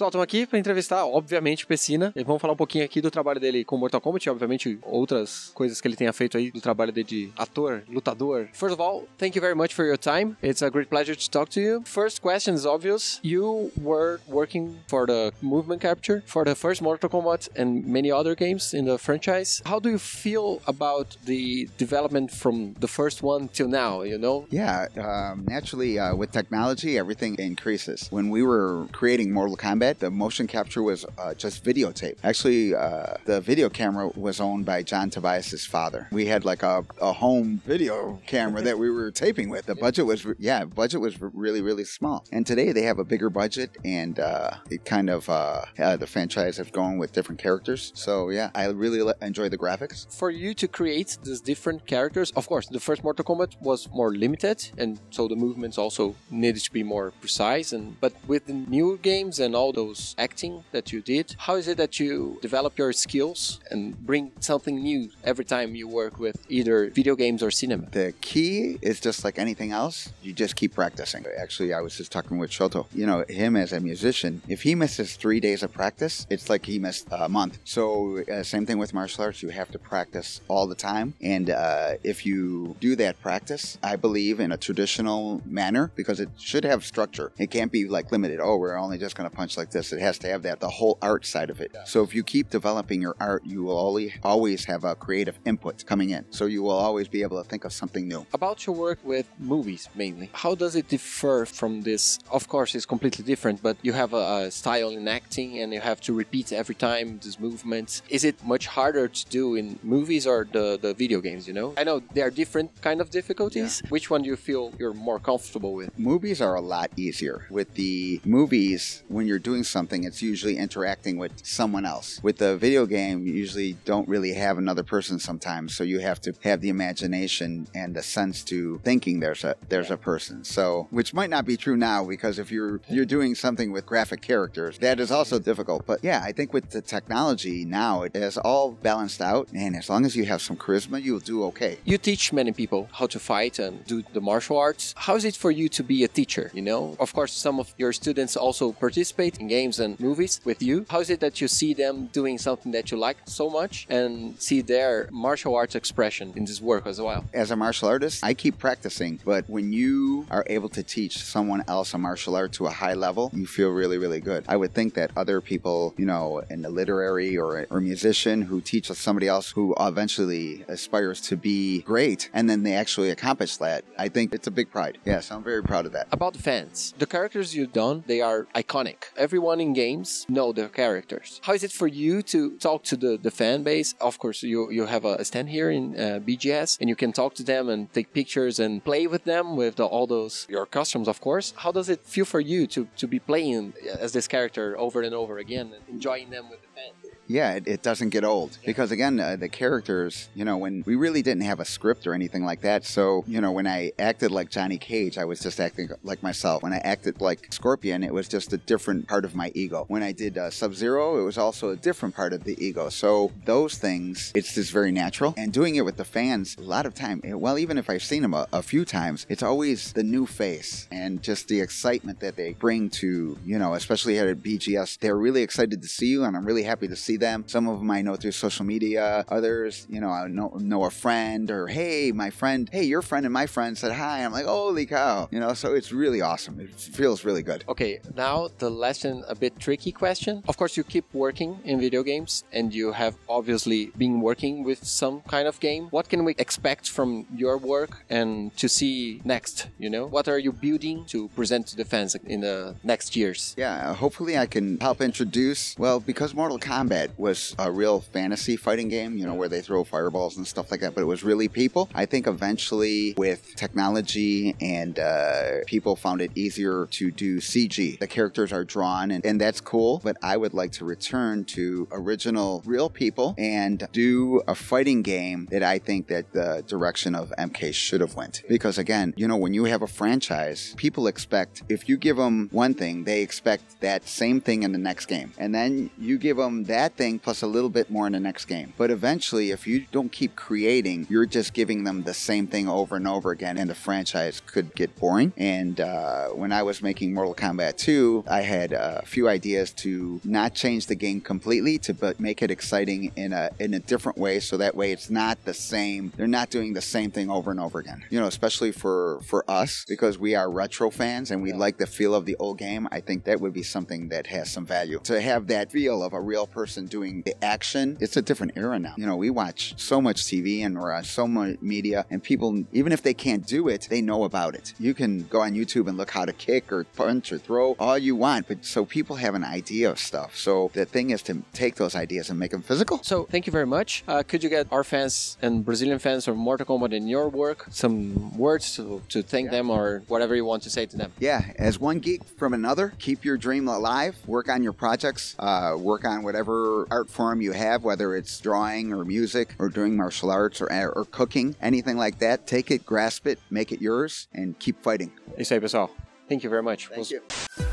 Pessoal, estamos aqui para entrevistar, obviamente, Pessina. E vamos falar um pouquinho aqui do trabalho dele com Mortal Kombat e, obviamente, outras coisas que ele tenha feito aí do trabalho dele de ator, lutador. First of all, thank you very much for your time. It's a great pleasure to talk to you. First question is obvious. You were working for the movement capture for the first Mortal Kombat and many other games in the franchise. How do you feel about the development from the first one till now, you know? Yeah, um, naturally, uh, with technology, everything increases. When we were creating Mortal Kombat, the motion capture was uh, just videotape. Actually, uh, the video camera was owned by John Tobias's father. We had like a, a home video camera that we were taping with. The budget was, yeah, budget was really, really small. And today they have a bigger budget and uh, it kind of, uh, uh, the franchise has gone with different characters. So yeah, I really enjoy the graphics. For you to create these different characters, of course, the first Mortal Kombat was more limited and so the movements also needed to be more precise. And But with the new games and all the those acting that you did? How is it that you develop your skills and bring something new every time you work with either video games or cinema? The key is just like anything else, you just keep practicing. Actually, I was just talking with Shoto. You know, him as a musician, if he misses three days of practice, it's like he missed a month. So, uh, same thing with martial arts, you have to practice all the time. And uh, if you do that practice, I believe in a traditional manner because it should have structure. It can't be like limited, oh, we're only just going to punch like this. It has to have that, the whole art side of it. Yeah. So if you keep developing your art, you will only, always have a creative input coming in. So you will always be able to think of something new. About your work with movies mainly, how does it differ from this? Of course, it's completely different, but you have a, a style in acting and you have to repeat every time these movements. Is it much harder to do in movies or the, the video games, you know? I know there are different kind of difficulties. Yeah. Which one do you feel you're more comfortable with? Movies are a lot easier. With the movies, when you're doing doing something, it's usually interacting with someone else. With a video game, you usually don't really have another person sometimes, so you have to have the imagination and the sense to thinking there's a there's a person. So, which might not be true now because if you're you're doing something with graphic characters, that is also difficult. But yeah, I think with the technology now, it is all balanced out, and as long as you have some charisma, you'll do okay. You teach many people how to fight and do the martial arts. How is it for you to be a teacher? You know, of course, some of your students also participate in games and movies with you. How is it that you see them doing something that you like so much and see their martial arts expression in this work as well? As a martial artist, I keep practicing, but when you are able to teach someone else a martial art to a high level, you feel really, really good. I would think that other people, you know, in the literary or, or musician who teach somebody else who eventually aspires to be great and then they actually accomplish that, I think it's a big pride. Yes, I'm very proud of that. About the fans, the characters you've done, they are iconic. Every everyone in games know the characters. How is it for you to talk to the, the fan base? Of course, you, you have a stand here in uh, BGS and you can talk to them and take pictures and play with them with the, all those your costumes, of course. How does it feel for you to, to be playing as this character over and over again and enjoying them with the fans? yeah, it, it doesn't get old because again, uh, the characters, you know, when we really didn't have a script or anything like that, so you know, when I acted like Johnny Cage, I was just acting like myself. When I acted like Scorpion, it was just a different part of my ego. When I did uh, Sub Zero, it was also a different part of the ego. So those things, it's just very natural. And doing it with the fans, a lot of time, eh, well, even if I've seen them a, a few times, it's always the new face and just the excitement that they bring to, you know, especially at BGS, they're really excited to see you, and I'm really happy to see them. Some of them I know through social media. Others, you know, I know, know a friend or, hey, my friend, hey, your friend and my friend said hi. I'm like, holy cow. You know, so it's really awesome. It feels really good. Okay, now the last and a bit tricky question. Of course, you keep working in video games and you have obviously been working with some kind of game. What can we expect from your work and to see next? You know, what are you building to present to the fans in the next years? Yeah, hopefully I can help introduce, well, because Mortal Kombat was a real fantasy fighting game, you know, where they throw fireballs and stuff like that, but it was really people. I think eventually with technology and uh, people found it easier to do CG. The characters are drawn, and, and that's cool, but I would like to return to original real people and do a fighting game that I think that the direction of MK should have went. Because again, you know, when you have a franchise, people expect if you give them one thing, they expect that same thing in the next game. And then you give them that thing plus a little bit more in the next game. But eventually, if you don't keep creating, you're just giving them the same thing over and over again, and the franchise could get boring. And uh, when I was making Mortal Kombat 2, I had a few ideas to not change the game completely, to but make it exciting in a in a different way, so that way it's not the same. They're not doing the same thing over and over again. You know, especially for for us because we are retro fans and we yeah. like the feel of the old game. I think that would be something that has some value to have that feel of a real person and doing the action. It's a different era now. You know, we watch so much TV and so much media, and people, even if they can't do it, they know about it. You can go on YouTube and look how to kick or punch or throw all you want, but so people have an idea of stuff. So the thing is to take those ideas and make them physical. So thank you very much. Uh, could you get our fans and Brazilian fans of Mortal Kombat in your work some words to, to thank yeah. them or whatever you want to say to them? Yeah, as one geek from another, keep your dream alive, work on your projects, uh, work on whatever art form you have, whether it's drawing or music or doing martial arts or, or cooking, anything like that, take it, grasp it, make it yours, and keep fighting. You save us all. Thank you very much. Thank we'll you.